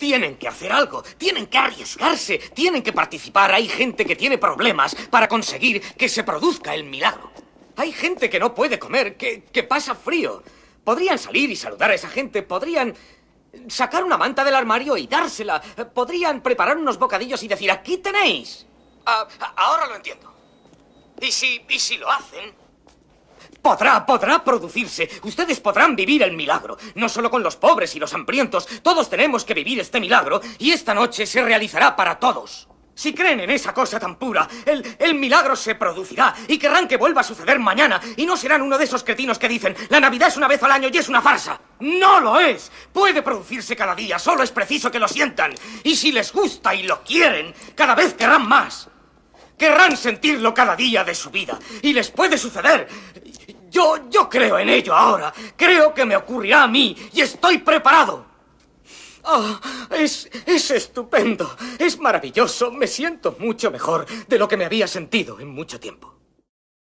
Tienen que hacer algo, tienen que arriesgarse, tienen que participar. Hay gente que tiene problemas para conseguir que se produzca el milagro. Hay gente que no puede comer, que, pasa frío. Podrían salir y saludar a esa gente, podrían sacar una manta del armario y dársela, podrían preparar unos bocadillos y decir, aquí tenéis. Ah, ahora lo entiendo. ¿Y si, y si lo hacen, Podrá, podrá producirse. Ustedes podrán vivir el milagro. No solo con los pobres y los hambrientos. Todos tenemos que vivir este milagro y esta noche se realizará para todos. Si creen en esa cosa tan pura, el, el, milagro se producirá y querrán que vuelva a suceder mañana y no serán uno de esos cretinos que dicen, la Navidad es una vez al año y es una farsa. No lo es. Puede producirse cada día, solo es preciso que lo sientan. Y si les gusta y lo quieren, cada vez querrán más. Querrán sentirlo cada día de su vida y les puede suceder. Yo, yo creo en ello ahora. Creo que me ocurrirá a mí y estoy preparado. Ah, es, es estupendo, es maravilloso. Me siento mucho mejor de lo que me había sentido en mucho tiempo.